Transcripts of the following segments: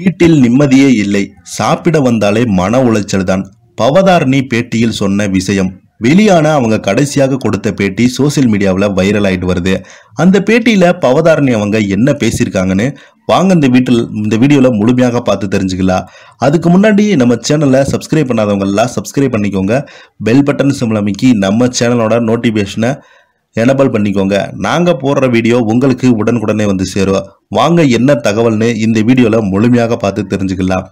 வீட்டில் நிம்மதியே இல்லை சாப்பிட வந்தாலே மன உளைச்சல் தான் பவதாரணி பேட்டியில் சொன்ன விஷயம் வெளியான அவங்க கடைசியாக கொடுத்த பேட்டி சோசியல் மீடியாவில் வைரல் ஆகிட்டு வருது அந்த பேட்டியில் பவதாரணி அவங்க என்ன பேசியிருக்காங்கன்னு வாங்க இந்த வீட்டில் இந்த வீடியோவில் முழுமையாக பார்த்து தெரிஞ்சுக்கலாம் அதுக்கு முன்னாடி நம்ம சேனலை சப்ஸ்கிரைப் பண்ணாதவங்கெல்லாம் சப்ஸ்கிரைப் பண்ணிக்கோங்க பெல் பட்டன் சிம்பிள் நம்ம சேனலோட நோட்டிஃபிகேஷனை எனபிள் பண்ணிக்கோங்க நாங்கள் போடுற வீடியோ உங்களுக்கு உடனுக்குடனே வந்து சேரும் வாங்க என்ன தகவல்னு இந்த வீடியோவில் முழுமையாக பார்த்து தெரிஞ்சுக்கலாம்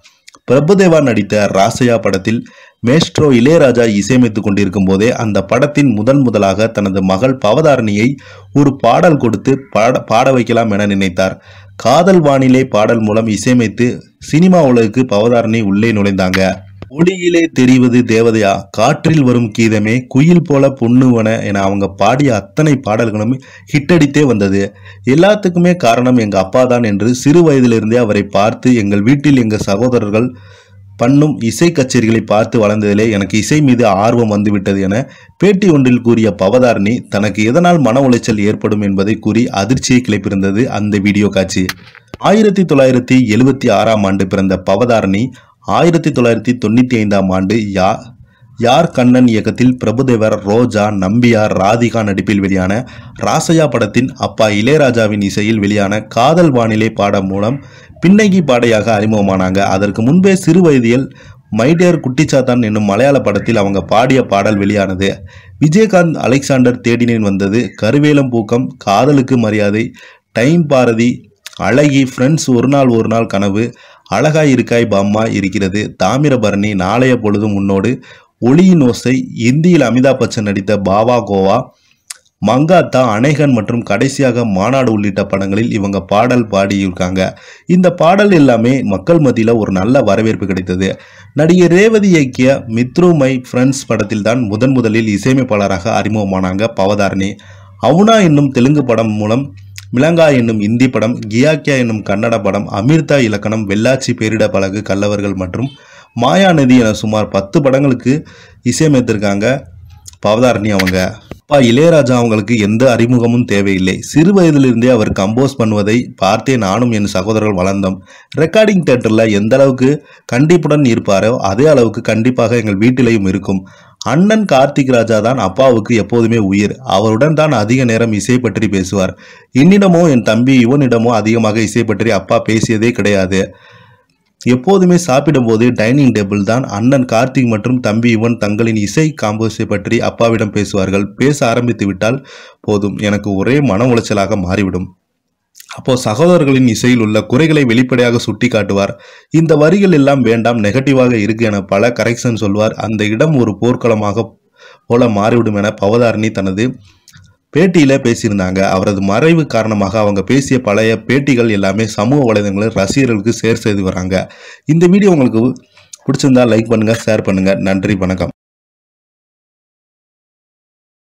பிரபுதேவா நடித்த ராசையா படத்தில் மேஸ்ட்ரோ இளையராஜா இசையமைத்து கொண்டிருக்கும் போதே அந்த படத்தின் முதன் முதலாக தனது மகள் பவதாரணியை ஒரு பாடல் கொடுத்து பாட பாட வைக்கலாம் என நினைத்தார் காதல் வானிலை பாடல் மூலம் இசையமைத்து சினிமா உலகுக்கு பவதாரணி உள்ளே நுழைந்தாங்க ஒளியிலே தெரிவது தேவதையா காற்றில் வரும் கீதமே குயில் போல பொண்ணுவன என அவங்க பாடிய அத்தனை பாடல்களும் ஹிட்டடித்தே வந்தது எல்லாத்துக்குமே காரணம் எங்க அப்பா தான் என்று சிறு வயதிலிருந்தே அவரை பார்த்து எங்கள் வீட்டில் எங்க சகோதரர்கள் பண்ணும் இசை கச்சேரிகளை பார்த்து வளர்ந்ததிலே எனக்கு இசை மீது ஆர்வம் வந்துவிட்டது என பேட்டி ஒன்றில் கூறிய பவதாரணி தனக்கு எதனால் மன உளைச்சல் ஏற்படும் என்பதை கூறி அதிர்ச்சியை கிளப்பியிருந்தது அந்த வீடியோ காட்சி ஆயிரத்தி தொள்ளாயிரத்தி எழுபத்தி ஆறாம் ஆண்டு பிறந்த பவதாரணி ஆயிரத்தி தொள்ளாயிரத்தி தொண்ணூற்றி ஐந்தாம் ஆண்டு யா யார் கண்ணன் இயக்கத்தில் பிரபுதேவர் ரோஜா நம்பியார் ராதிகா நடிப்பில் வெளியான ராசையா படத்தின் அப்பா இளையராஜாவின் இசையில் வெளியான காதல் வானிலை பாடம் மூலம் பின்னங்கி பாடையாக அறிமுகமானாங்க அதற்கு முன்பே சிறு வயதில் மைடியர் குட்டிச்சாத்தான் என்னும் மலையாள படத்தில் அவங்க பாடிய பாடல் வெளியானது விஜயகாந்த் அலெக்சாண்டர் தேடினேன் வந்தது கருவேலம் பூக்கம் காதலுக்கு மரியாதை டைம் பாரதி அழகி ஃப்ரெண்ட்ஸ் ஒரு நாள் ஒரு நாள் கனவு அழகாய் இருக்காய் பாம்மா இருக்கிறது தாமிரபரணி நாளைய பொழுது முன்னோடு ஒளியின் ஓசை இந்தியில் அமிதாப் பச்சன் நடித்த பாவா கோவா மங்காத்தா அநேகன் மற்றும் கடைசியாக மாநாடு உள்ளிட்ட படங்களில் இவங்க பாடல் பாடியிருக்காங்க இந்த பாடல் எல்லாமே மக்கள் மத்தியில் ஒரு நல்ல வரவேற்பு கிடைத்தது நடிகை ரேவதி இயக்கிய மித்ரூ மை ஃப்ரெண்ட்ஸ் படத்தில் தான் முதன் முதலில் இசையமைப்பாளராக அறிமுகமானாங்க பவதாரணி அவுனா என்னும் தெலுங்கு படம் மூலம் மிளங்கா என்னும் இந்தி படம் கியாக்கியா என்னும் கன்னட படம் அமிர்தா இலக்கணம் வெள்ளாச்சி பேரிட பழகு கல்லவர்கள் மற்றும் மாயாநதி என சுமார் பத்து படங்களுக்கு இசையமைத்திருக்காங்க பவதாரணி அவங்க அப்பா இளையராஜா அவங்களுக்கு எந்த அறிமுகமும் தேவையில்லை சிறு வயதிலிருந்தே அவர் கம்போஸ் பண்ணுவதை பார்த்தே நானும் என் சகோதரர்கள் வளர்ந்தோம் ரெக்கார்டிங் தேட்டரில் எந்த அளவுக்கு கண்டிப்புடன் இருப்பாரோ அதே அளவுக்கு கண்டிப்பாக எங்கள் வீட்டிலையும் இருக்கும் அண்ணன் கார்த்திக் ராஜா தான் அப்பாவுக்கு எப்போதுமே உயிர் அவருடன் தான் அதிக நேரம் இசை பற்றி பேசுவார் என்னிடமோ என் தம்பி இவனிடமோ அதிகமாக இசை பற்றி அப்பா பேசியதே கிடையாது எப்போதுமே சாப்பிடும்போது டைனிங் டேபிள் தான் அண்ணன் கார்த்திக் மற்றும் தம்பி இவன் தங்களின் இசை காம்போஸை பற்றி அப்பாவிடம் பேசுவார்கள் பேச ஆரம்பித்து விட்டால் போதும் எனக்கு ஒரே மன உளைச்சலாக மாறிவிடும் அப்போ சகோதரர்களின் இசையில் உள்ள குறைகளை வெளிப்படையாக சுட்டி காட்டுவார் இந்த வரிகள் எல்லாம் வேண்டாம் நெகட்டிவாக இருக்கு என பல கரெக்ஷன் சொல்வார் அந்த இடம் ஒரு போர்க்களமாக போல மாறிவிடும் என பவதாரணி தனது பேட்டியில பேசியிருந்தாங்க அவரது மறைவு காரணமாக அவங்க பேசிய பழைய பேட்டிகள் எல்லாமே சமூக வலைதளங்களில் ரசிகர்களுக்கு ஷேர் செய்து வராங்க இந்த வீடியோ உங்களுக்கு பிடிச்சிருந்தா லைக் பண்ணுங்க ஷேர் பண்ணுங்க நன்றி வணக்கம்